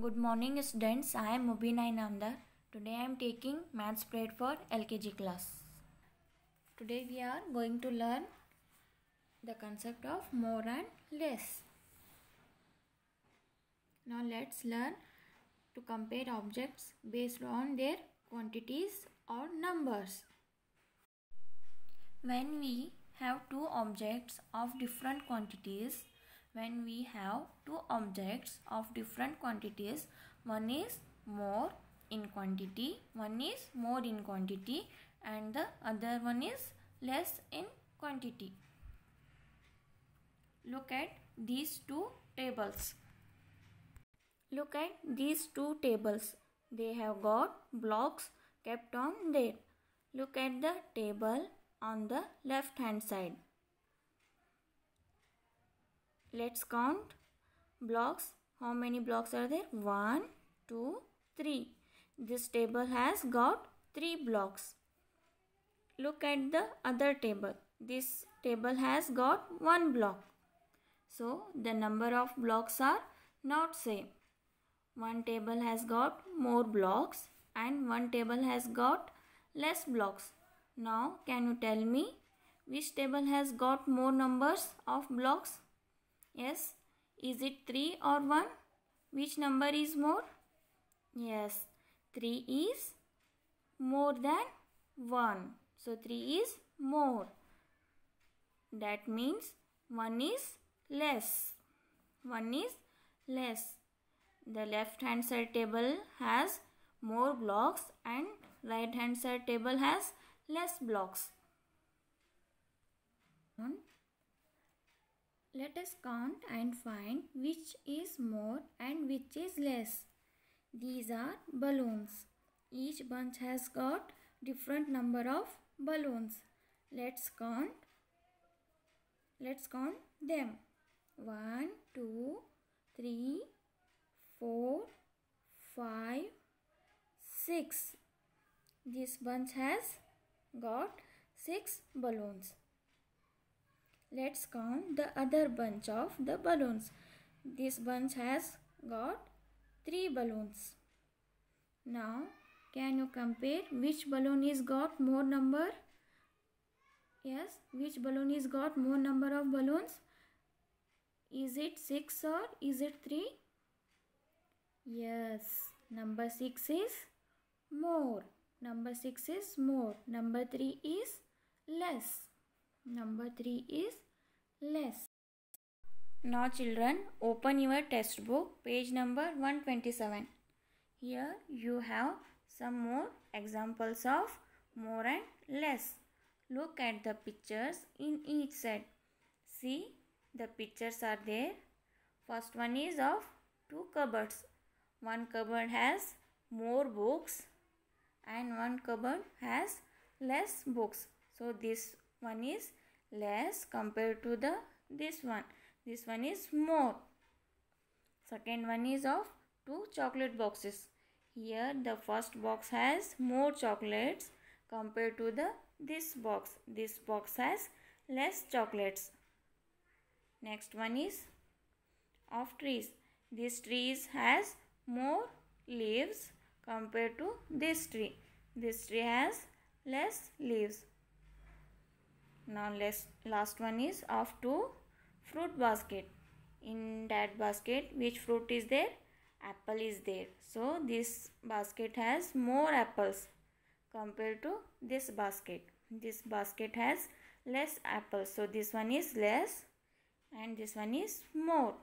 Good morning students, I am Mubina Inamdar. Today I am taking maths Spread for LKG class. Today we are going to learn the concept of more and less. Now let's learn to compare objects based on their quantities or numbers. When we have two objects of different quantities, when we have two objects of different quantities one is more in quantity one is more in quantity and the other one is less in quantity look at these two tables look at these two tables they have got blocks kept on there look at the table on the left hand side Let's count blocks. How many blocks are there? 1, 2, 3. This table has got 3 blocks. Look at the other table. This table has got 1 block. So, the number of blocks are not same. One table has got more blocks and one table has got less blocks. Now, can you tell me which table has got more numbers of blocks? Yes. Is it 3 or 1? Which number is more? Yes. 3 is more than 1. So 3 is more. That means 1 is less. 1 is less. The left hand side table has more blocks and right hand side table has less blocks. Let us count and find which is more and which is less. These are balloons. Each bunch has got different number of balloons. Let's count. Let's count them. 1, 2, 3, 4, 5, 6. This bunch has got 6 balloons. Let's count the other bunch of the balloons. This bunch has got 3 balloons. Now, can you compare which balloon is got more number? Yes, which balloon is got more number of balloons? Is it 6 or is it 3? Yes, number 6 is more. Number 6 is more. Number 3 is less. Number 3 is less. Now children, open your test book, page number 127. Here you have some more examples of more and less. Look at the pictures in each set. See, the pictures are there. First one is of two cupboards. One cupboard has more books and one cupboard has less books. So this one is less compared to the this one this one is more second one is of two chocolate boxes here the first box has more chocolates compared to the this box this box has less chocolates next one is of trees this trees has more leaves compared to this tree this tree has less leaves now less, last one is of two fruit basket in that basket which fruit is there apple is there so this basket has more apples compared to this basket this basket has less apples so this one is less and this one is more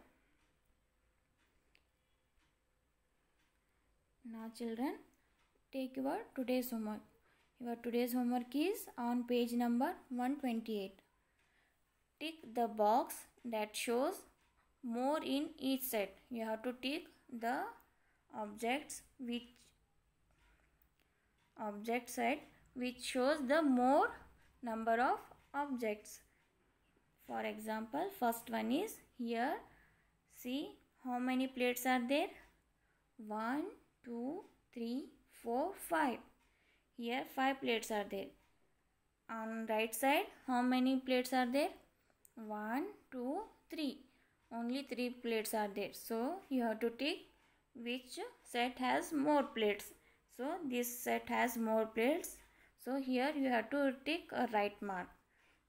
now children take your today's homework your today's homework is on page number 128. Tick the box that shows more in each set. You have to tick the objects which object set which shows the more number of objects. For example, first one is here. See how many plates are there? 1, 2, 3, 4, 5. Here 5 plates are there. On right side how many plates are there? One, two, three. Only 3 plates are there. So you have to take which set has more plates. So this set has more plates. So here you have to take a right mark.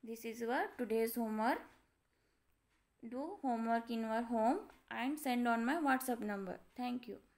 This is your today's homework. Do homework in your home and send on my WhatsApp number. Thank you.